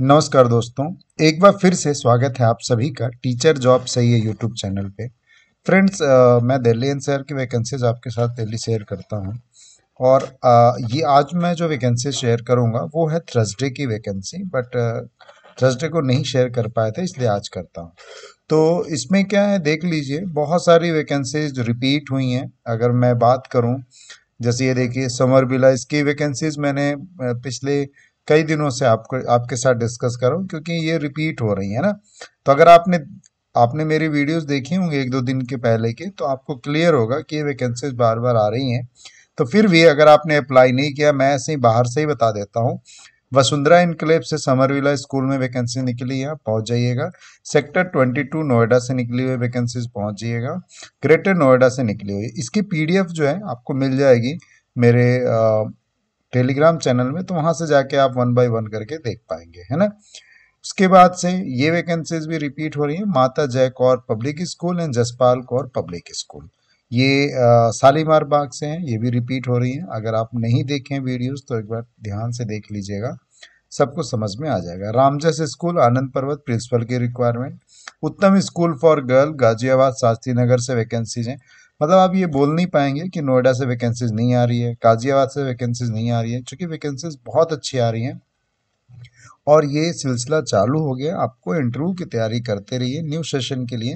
नमस्कार दोस्तों एक बार फिर से स्वागत है आप सभी का टीचर जॉब सही है यूट्यूब चैनल पे फ्रेंड्स मैं दिल्ली एन e की वैकेंसीज आपके साथ दिल्ली शेयर करता हूँ और आ, ये आज मैं जो वैकेंसी शेयर करूँगा वो है थर्सडे की वैकेंसी बट थर्सडे को नहीं शेयर कर पाए थे इसलिए आज करता हूँ तो इसमें क्या है देख लीजिए बहुत सारी वैकेंसीज रिपीट हुई हैं अगर मैं बात करूँ जैसे ये देखिए समर बिला इसकी वैकेंसीज मैंने पिछले कई दिनों से आपको आपके साथ डिस्कस कर रहा हूँ क्योंकि ये रिपीट हो रही है ना तो अगर आपने आपने मेरी वीडियोस देखी होंगे एक दो दिन के पहले के तो आपको क्लियर होगा कि ये वैकेंसीज बार बार आ रही हैं तो फिर भी अगर आपने अप्लाई नहीं किया मैं ऐसे ही बाहर से ही बता देता हूँ वसुंधरा इनकलेब से समरविला स्कूल में वैकेंसी निकली है पहुंच जाइएगा सेक्टर 22 नोएडा से निकली हुई वैकेंसीज पहुंच जाइएगा ग्रेटर नोएडा से निकली हुई इसकी पीडीएफ जो है आपको मिल जाएगी मेरे आ, टेलीग्राम चैनल में तो वहाँ से जाके आप वन बाय वन करके देख पाएंगे है ना उसके बाद से ये वैकेंसीज भी रिपीट हो रही है Mata Jai Kaur public school and Jaspal Kaur public school ये शालीमार बाग से हैं ये भी रिपीट हो रही हैं अगर आप नहीं देखें वीडियोस तो एक बार ध्यान से देख लीजिएगा सबको समझ में आ जाएगा रामजस स्कूल आनंद पर्वत प्रिंसिपल की requirement Uttam school for girl Ghaziabad Shastri Nagar से वैकेंसीज हैं मतलब आप ये बोल नहीं पाएंगे कि नोएडा से वैकेंसीज नहीं आ रही है गाजियाबाद से वैकेंसीज नहीं आ रही है चूंकि वैकेंसीज बहुत अच्छी आ रही हैं और ये सिलसिला चालू हो गया आपको इंटरव्यू की तैयारी करते रहिए न्यू सेशन के लिए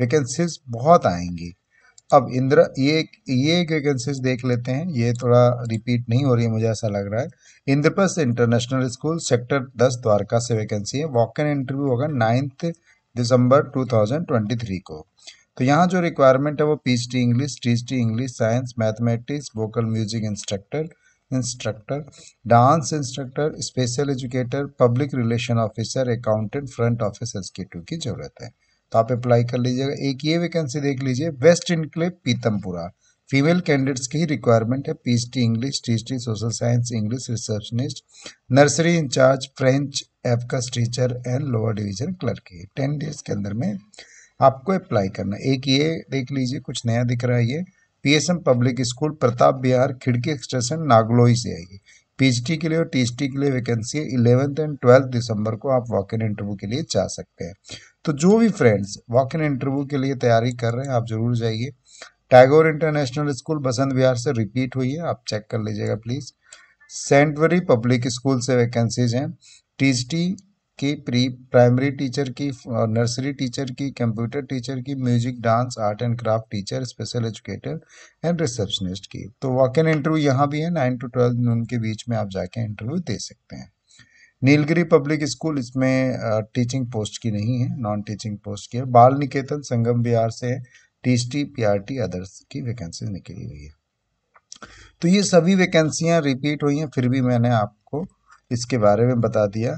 वैकेंसीज बहुत आएंगी अब इंदिरा ये ये एक वैकेंसीज देख लेते हैं ये थोड़ा रिपीट नहीं हो रही है मुझे ऐसा लग रहा है इंद्रप्रस्थ इंटरनेशनल स्कूल सेक्टर दस द्वारका से वैकेंसी है वॉक इन इंटरव्यू होगा नाइन्थ दिसंबर टू को तो यहाँ जो रिक्वायरमेंट है वो P H D English T H D English science mathematics vocal music instructor instructor dance instructor special educator public relation officer accountant front office executive की ज़रूरत है तो आप अप्लाई कर लीजिएगा एक ये वैकेंसी देख लीजिए west enclave Pitampura female candidates की ही रिक्वायरमेंट है PhD English THD social science English receptionist nursery incharge French एफकस teacher and lower division clerk ten days के अंदर में आपको अप्लाई करना एक ये देख लीजिए कुछ नया दिख रहा है ये PSM public school Pratap Vihar Khirki station Nangloi से आएगी पीएचडी के लिए और टीएचडी के लिए वैकेंसी है इलेवंथ एंड ट्वेल्थ दिसंबर को आप वॉक इन इंटरव्यू के लिए जा सकते हैं तो जो भी फ्रेंड्स वॉक इन इंटरव्यू के लिए तैयारी कर रहे हैं आप जरूर जाइए टैगोर इंटरनेशनल स्कूल बसंत बिहार से रिपीट हुई है आप चेक कर लीजिएगा प्लीज़ सेंटवरी पब्लिक स्कूल से वैकेंसीज हैं टी की प्री प्राइमरी टीचर की और नर्सरी टीचर की कंप्यूटर टीचर की music dance art and craft teacher special educator and receptionist की तो वॉक इन इंटरव्यू यहाँ भी है नाइन टू ट्वेल्व नून के बीच में आप जाके इंटरव्यू दे सकते हैं नीलगिरी पब्लिक स्कूल इसमें टीचिंग पोस्ट की नहीं है नॉन टीचिंग पोस्ट की है बाल निकेतन संगम बिहार से आर पीआरटी अदर्स की वैकेंसी निकली हुई है तो ये सभी वैकेंसियां रिपीट हुई हैं फिर भी मैंने आपको इसके बारे में बता दिया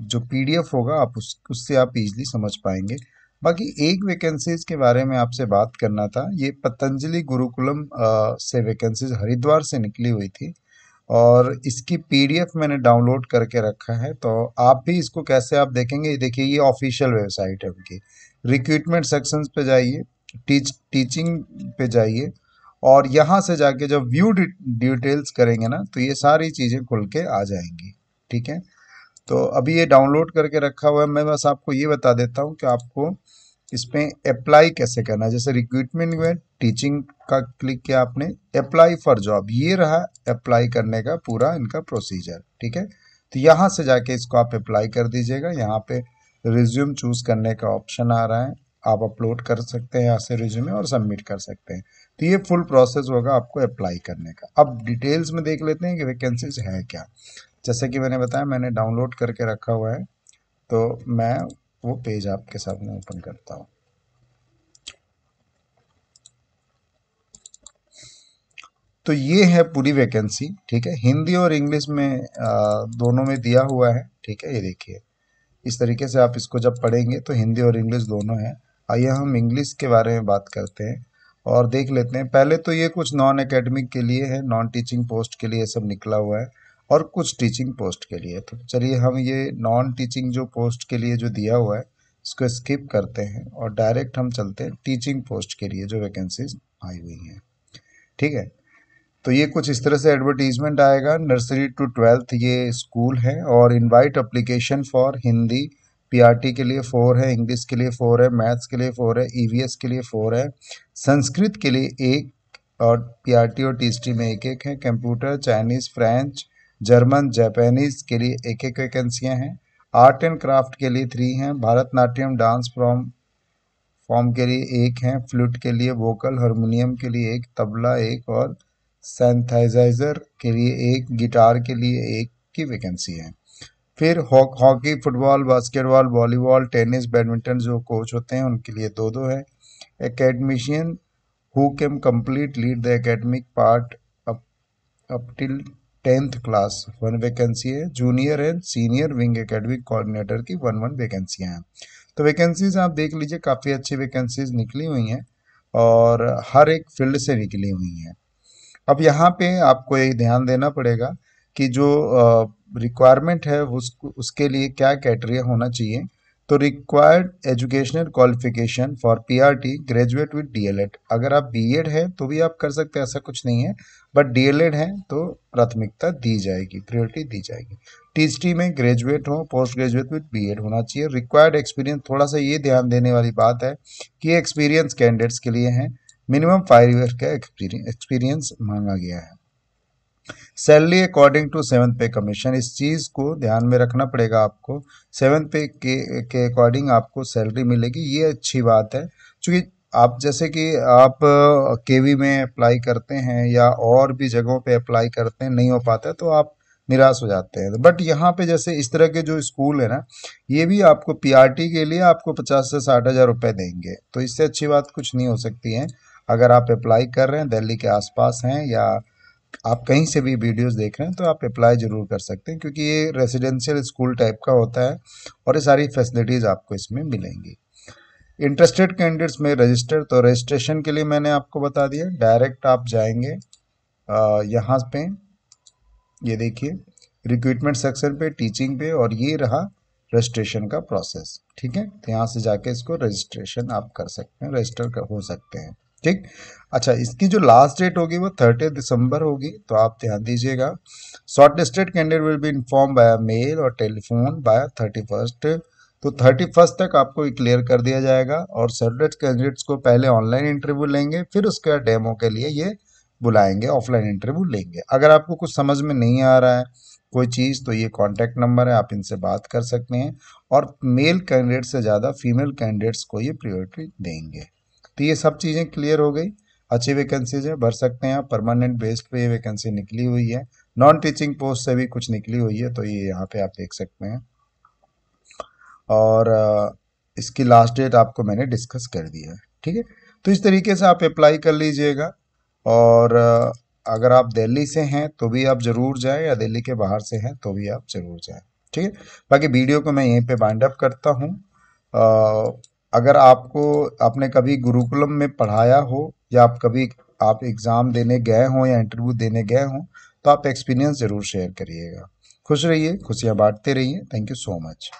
जो पीडीएफ होगा आप उस उससे आप इजली समझ पाएंगे बाकी एक वैकेंसीज के बारे में आपसे बात करना था ये पतंजलि गुरुकुलम से वैकेंसीज हरिद्वार से निकली हुई थी और इसकी पीडीएफ मैंने डाउनलोड करके रखा है तो आप भी इसको कैसे आप देखेंगे देखिए ये ऑफिशियल वेबसाइट है उनकी रिक्रूटमेंट सेक्शन पे जाइए टीच टीचिंग पे जाइए और यहाँ से जाके जब व्यू डिटेल्स करेंगे ना तो ये सारी चीज़ें खुल के आ जाएंगी ठीक है तो अभी ये डाउनलोड करके रखा हुआ है मैं बस आपको ये बता देता हूँ कि आपको इसमें अप्लाई कैसे करना है जैसे रिक्रूटमेंट में टीचिंग का क्लिक किया आपने अप्लाई फॉर जॉब ये रहा अप्लाई करने का पूरा इनका प्रोसीजर ठीक है तो यहाँ से जाके इसको आप अप्लाई कर दीजिएगा यहाँ पे रिज्यूम चूज करने का ऑप्शन आ रहा है आप अपलोड कर सकते हैं यहाँ से रिज्यूमे और सबमिट कर सकते हैं तो ये फुल प्रोसेस होगा आपको अप्लाई करने का अब डिटेल्स में देख लेते हैं कि वैकेंसीज है क्या जैसे कि मैंने बताया मैंने डाउनलोड करके रखा हुआ है तो मैं वो पेज आपके सामने ओपन करता हूँ तो ये है पूरी वैकेंसी ठीक है हिंदी और इंग्लिश में आ, दोनों में दिया हुआ है ठीक है ये देखिए इस तरीके से आप इसको जब पढ़ेंगे तो हिंदी और इंग्लिश दोनों है आइए हम इंग्लिश के बारे में बात करते हैं और देख लेते हैं पहले तो ये कुछ नॉन एकेडमिक के लिए है नॉन टीचिंग पोस्ट के लिए सब निकला हुआ है और कुछ टीचिंग पोस्ट के लिए तो चलिए हम ये नॉन टीचिंग जो पोस्ट के लिए जो दिया हुआ है इसको स्किप करते हैं और डायरेक्ट हम चलते हैं टीचिंग पोस्ट के लिए जो वैकेंसीज आई हुई हैं ठीक है तो ये कुछ इस तरह से एडवर्टीजमेंट आएगा नर्सरी टू ट्वेल्थ ये स्कूल है और invite application for Hindi PRT के लिए फोर है इंग्लिश के लिए फोर है मैथ्स के लिए फोर है ईवीएस e के लिए फोर है संस्कृत के लिए एक और पीआरटी और टीएसटी में एक एक है computer Chinese French German Japanese के लिए एक एक वैकेंसियाँ हैं आर्ट एंड क्राफ्ट के लिए थ्री हैं भारतनाट्यम डांस फॉर्म फॉर्म के लिए एक हैं फ्लूट के लिए वोकल हारमोनियम के लिए एक तबला एक और सैंथाइजाइजर के लिए एक गिटार के लिए एक की वैकेंसी है फिर hockey football basketball volleyball tennis badminton जो कोच होते हैं उनके लिए दो दो है academician who can complete lead the academic part up till tenth class one vacancy है junior and senior wing academic coordinator की वन वन वैकेंसियाँ हैं तो वैकेंसीज आप देख लीजिए काफ़ी अच्छी वैकेंसीज निकली हुई हैं और हर एक फील्ड से निकली हुई हैं अब यहाँ पे आपको ये ध्यान देना पड़ेगा कि जो रिक्वायरमेंट है उस उसके लिए क्या क्राइटेरिया होना चाहिए तो required educational qualification for PRT graduate with DElEd अगर आप बीएड है तो भी आप कर सकते हैं ऐसा कुछ नहीं है बट डीएलएड है तो प्राथमिकता दी जाएगी प्रियोरिटी दी जाएगी टी में ग्रेजुएट हो पोस्ट ग्रेजुएट विद बीएड होना चाहिए रिक्वायर्ड एक्सपीरियंस थोड़ा सा ये ध्यान देने वाली बात है कि एक्सपीरियंस कैंडिडेट्स के लिए है मिनिमम फाइव ईयर का एक्सपीरियंस मांगा गया है salary according to seven pay commission इस चीज़ को ध्यान में रखना पड़ेगा आपको सेवन पे के के अकॉर्डिंग आपको सैलरी मिलेगी ये अच्छी बात है क्योंकि आप जैसे कि आप केवी में अप्लाई करते हैं या और भी जगहों पे अप्लाई करते हैं नहीं हो पाता तो आप निराश हो जाते हैं बट यहाँ पे जैसे इस तरह के जो स्कूल है ना ये भी आपको पीआरटी के लिए आपको पचास से साठ हज़ार रुपये देंगे तो इससे अच्छी बात कुछ नहीं हो सकती है अगर आप अप्लाई कर रहे हैं दिल्ली के आसपास हैं या आप कहीं से भी वीडियोस देख रहे हैं तो आप अप्लाई ज़रूर कर सकते हैं क्योंकि ये रेजिडेंशियल स्कूल टाइप का होता है और ये सारी फैसिलिटीज़ आपको इसमें मिलेंगी इंटरेस्टेड कैंडिडेट्स में रजिस्टर तो रजिस्ट्रेशन के लिए मैंने आपको बता दिया डायरेक्ट आप जाएंगे यहाँ पे ये देखिए रिक्रूटमेंट सेक्शन पे टीचिंग पे और ये रहा रजिस्ट्रेशन का प्रोसेस ठीक है तो यहाँ से जाके इसको रजिस्ट्रेशन आप कर सकते हैं रजिस्टर हो सकते हैं ठीक अच्छा इसकी जो लास्ट डेट होगी वो थर्टी दिसंबर होगी तो आप ध्यान दीजिएगा short listed candidate will be inform by mail और टेलीफोन बाय थर्टी फर्स्ट तो थर्टी फर्स्ट तक आपको क्लियर कर दिया जाएगा और सर्टेड कैंडिडेट्स को पहले ऑनलाइन इंटरव्यू लेंगे फिर उसके डेमो के लिए ये बुलाएंगे ऑफलाइन इंटरव्यू लेंगे अगर आपको कुछ समझ में नहीं आ रहा है कोई चीज़ तो ये कॉन्टैक्ट नंबर है आप इनसे बात कर सकते हैं और मेल कैंडिडेट से ज़्यादा फीमेल कैंडिडेट्स को ये प्रियोरिटी देंगे तो ये सब चीज़ें क्लियर हो गई अच्छी वैकेंसीज हैं भर सकते हैं आप परमानेंट बेस्ड पे ये वैकेंसी निकली हुई है नॉन टीचिंग पोस्ट से भी कुछ निकली हुई है तो ये यहाँ पे आप देख सकते हैं और इसकी लास्ट डेट आपको मैंने डिस्कस कर दिया है ठीक है तो इस तरीके से आप अप्लाई कर लीजिएगा और अगर आप दिल्ली से हैं तो भी आप ज़रूर जाए या दिल्ली के बाहर से हैं तो भी आप ज़रूर जाए ठीक है बाकी वीडियो को मैं यहीं पर बाइंड अप करता हूँ अगर आपको आपने कभी गुरुकुलम में पढ़ाया हो या आप कभी आप एग्ज़ाम देने गए हों या इंटरव्यू देने गए हों तो आप एक्सपीरियंस ज़रूर शेयर करिएगा खुश रहिए खुशियाँ बांटते रहिए थैंक यू सो मच